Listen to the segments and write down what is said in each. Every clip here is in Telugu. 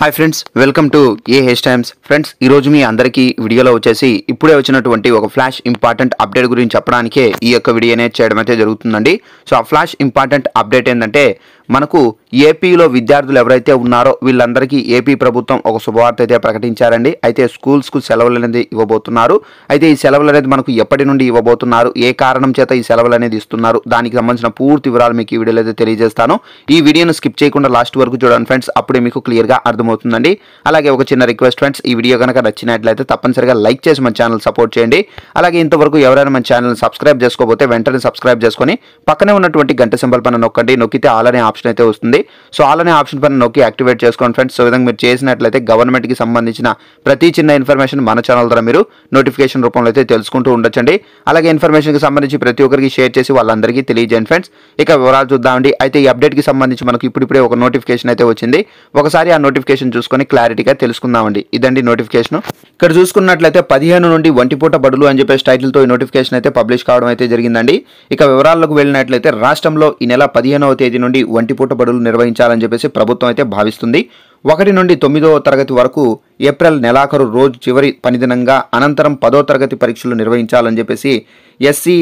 hi friends welcome to A H times friends ఈరోజు మీ అందరికీ వీడియోలో వచ్చేసి ఇప్పుడే వచ్చినటువంటి ఒక ఫ్లాష్ ఇంపార్టెంట్ అప్డేట్ గురించి చెప్పడానికే ఈ యొక్క వీడియో అనేది చేయడం అయితే జరుగుతుందండి సో ఆ ఫ్లాష్ ఇంపార్టెంట్ అప్డేట్ ఏంటంటే మనకు ఏపీలో విద్యార్థులు ఎవరైతే ఉన్నారో వీళ్ళందరికీ ఏపీ ప్రభుత్వం ఒక శుభవార్త అయితే ప్రకటించారండి అయితే స్కూల్స్కు సెలవులు అనేది ఇవ్వబోతున్నారు అయితే ఈ సెలవులు అనేది మనకు ఎప్పటి నుండి ఇవ్వబోతున్నారు ఏ కారణం చేత ఈ సెలవులు అనేది ఇస్తున్నారు దానికి సంబంధించిన పూర్తి వివరాలు మీకు ఈ వీడియోలో అయితే తెలియజేస్తాను ఈ వీడియోను స్కిప్ చేయకుండా లాస్ట్ వరకు చూడండి ఫ్రెండ్స్ అప్పుడే మీకు క్లియర్గా అర్థమవుతుందండి అలాగే ఒక చిన్న రిక్వెస్ట్ ఫ్రెండ్స్ ఈ వీడియో కనుక నచ్చినట్లయితే తప్పనిసరిగా లైక్ చేసి మన ఛానల్ సపోర్ట్ చేయండి అలాగే ఇంతవరకు ఎవరైనా మన ఛానల్ సబ్స్క్రైబ్ చేసుకోకపోతే వెంటనే సబ్స్క్రైబ్ చేసుకొని పక్కనే ఉన్నటువంటి గంట సింబల్ పైన నొక్కండి నొక్కితే ఆల్ అనే ఆప్షన్ అయితే వస్తుంది సో ఆల్ అనే ఆప్షన్ పైన నొక్కి యాక్టివేట్ చేసుకోండి ఫ్రెండ్స్ సో విధంగా మీరు చేసినట్లయితే గవర్నమెంట్కి సంబంధించిన ప్రతి చిన్న ఇన్ఫర్మేషన్ మన ఛానల్ ద్వారా మీరు నోటిఫికేషన్ రూపంలో అయితే తెలుసుకుంటూ ఉండొచ్చండి అలాగే ఇన్ఫర్మేషన్కి సంబంధించి ప్రతి ఒక్కరికి షేర్ చేసి వాళ్ళందరికీ తెలియజేయండి ఫ్రెండ్స్ ఇక వివరాలు చూద్దామండి అయితే ఈ అప్డేట్కి సంబంధించి మనకు ఇప్పుడిప్పుడే ఒక నోటిఫికేషన్ అయితే వచ్చింది ఒకసారి ఆ నోటిఫికేషన్ నోటిఫికేషన్ చూసుకొని క్లారిటీగా తెలుసుకుందామండి ఇదండి నోటిఫికేషన్ ఇక్కడ చూసుకున్నట్లయితే పదిహేను నుండి ఒంటిపూట బడులు అని చెప్పేసి టైటిల్తో ఈ నోటిఫికేషన్ అయితే పబ్లిష్ కావడం అయితే జరిగిందండి ఇక వివరాలకు వెళ్ళినట్లయితే రాష్ట్రంలో ఈ నెల పదిహేనవ తేదీ నుండి ఒంటిపూట బడులు నిర్వహించాలని చెప్పేసి ప్రభుత్వం అయితే భావిస్తుంది ఒకటి నుండి తొమ్మిదవ తరగతి వరకు ఏప్రిల్ నెలాఖరు రోజు చివరి పనిదినంగా అనంతరం పదో తరగతి పరీక్షలు నిర్వహించాలని చెప్పేసి ఎస్సీ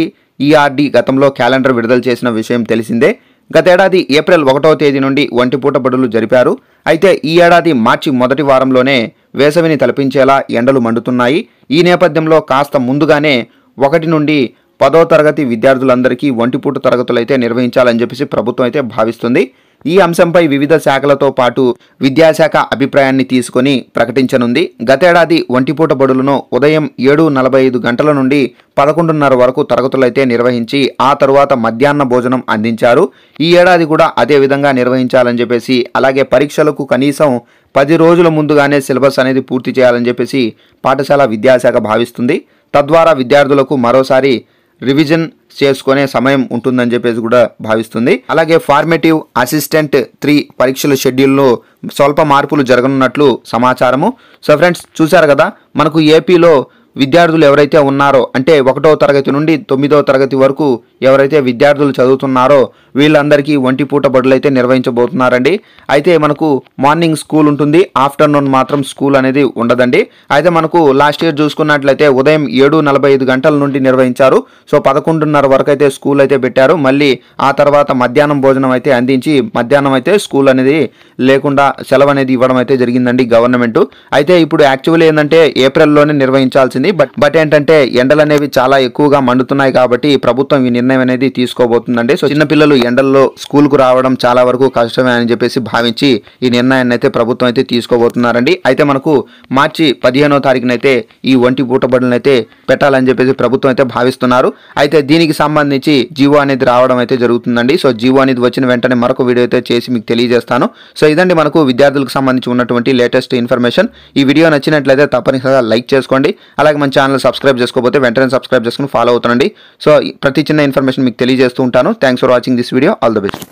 ఈఆర్డీ గతంలో క్యాలెండర్ విడుదల చేసిన విషయం తెలిసిందే గతేడాది ఏప్రిల్ ఒకటో తేదీ నుండి ఒంటిపూట బడులు జరిపారు అయితే ఈ ఏడాది మార్చి మొదటి వారంలోనే వేసవిని తలపించేలా ఎండలు మండుతున్నాయి ఈ నేపథ్యంలో కాస్త ముందుగానే ఒకటి నుండి పదో తరగతి విద్యార్థులందరికీ ఒంటిపూట తరగతులైతే నిర్వహించాలని చెప్పేసి ప్రభుత్వం అయితే భావిస్తుంది ఈ అంశంపై వివిధ శాఖలతో పాటు విద్యాశాఖ అభిప్రాయాన్ని తీసుకుని ప్రకటించనుంది గతేడాది ఒంటిపూట బడులను ఉదయం ఏడు నలభై ఐదు గంటల నుండి పదకొండున్నర వరకు తరగతులైతే నిర్వహించి ఆ తరువాత మధ్యాహ్న భోజనం అందించారు ఈ ఏడాది కూడా అదే విధంగా నిర్వహించాలని చెప్పేసి అలాగే పరీక్షలకు కనీసం పది రోజుల ముందుగానే సిలబస్ అనేది పూర్తి చేయాలని చెప్పేసి పాఠశాల విద్యాశాఖ భావిస్తుంది తద్వారా విద్యార్థులకు మరోసారి రివిజన్ చేసుకునే సమయం ఉంటుందని చెప్పేసి కూడా భావిస్తుంది అలాగే ఫార్మేటివ్ అసిస్టెంట్ త్రీ పరీక్షల షెడ్యూల్లో స్వల్ప మార్పులు జరగనున్నట్లు సమాచారము సో ఫ్రెండ్స్ చూశారు కదా మనకు ఏపీలో విద్యార్థులు ఎవరైతే ఉన్నారో అంటే ఒకటో తరగతి నుండి తొమ్మిదవ తరగతి వరకు ఎవరైతే విద్యార్థులు చదువుతున్నారో వీళ్ళందరికీ పూట బడులు అయితే నిర్వహించబోతున్నారండి అయితే మనకు మార్నింగ్ స్కూల్ ఉంటుంది ఆఫ్టర్నూన్ మాత్రం స్కూల్ అనేది ఉండదండి అయితే మనకు లాస్ట్ ఇయర్ చూసుకున్నట్లయితే ఉదయం ఏడు నలభై ఐదు గంటల నుండి నిర్వహించారు సో పదకొండున్నర వరకు అయితే స్కూల్ అయితే పెట్టారు మళ్ళీ ఆ తర్వాత మధ్యాహ్నం భోజనం అయితే అందించి మధ్యాహ్నం అయితే స్కూల్ అనేది లేకుండా సెలవు అనేది ఇవ్వడం అయితే జరిగిందండి గవర్నమెంట్ అయితే ఇప్పుడు యాక్చువల్లీ ఏంటంటే ఏప్రిల్లోనే నిర్వహించాల్సింది చేసింది బట్ బట్ ఏంటంటే ఎండలు అనేవి చాలా ఎక్కువగా మండుతున్నాయి కాబట్టి ప్రభుత్వం ఈ నిర్ణయం అనేది తీసుకోబోతుందండి సో చిన్నపిల్లలు ఎండల్లో స్కూల్ కు రావడం చాలా వరకు కష్టమే అని చెప్పేసి భావించి ఈ నిర్ణయాన్ని అయితే ప్రభుత్వం అయితే తీసుకోబోతున్నారండి అయితే మనకు మార్చి పదిహేనో తారీఖునైతే ఈ ఒంటి పూటబడులను అయితే పెట్టాలని చెప్పేసి ప్రభుత్వం అయితే భావిస్తున్నారు అయితే దీనికి సంబంధించి జీవో అనేది రావడం అయితే జరుగుతుందండి సో జీవో అనేది వచ్చిన వెంటనే మరొక వీడియో అయితే చేసి మీకు తెలియజేస్తాను సో ఇదండి మనకు విద్యార్థులకు సంబంధించి ఉన్నటువంటి లేటెస్ట్ ఇన్ఫర్మేషన్ ఈ వీడియో నచ్చినట్లయితే తప్పనిసరిగా లైక్ చేసుకోండి అలాగే అలాగే మన ఛానల్ సబ్స్క్రైబ్ చేసుకోకపోతే వెంటనే సబ్స్క్రైబ్ చేసుకుని ఫాలో అవుతుండండి సో ప్రతి చిన్న ఇన్ఫర్మేషన్ మీకు తెలియజేస్తూ ఉంటాను thanks for watching this video all the best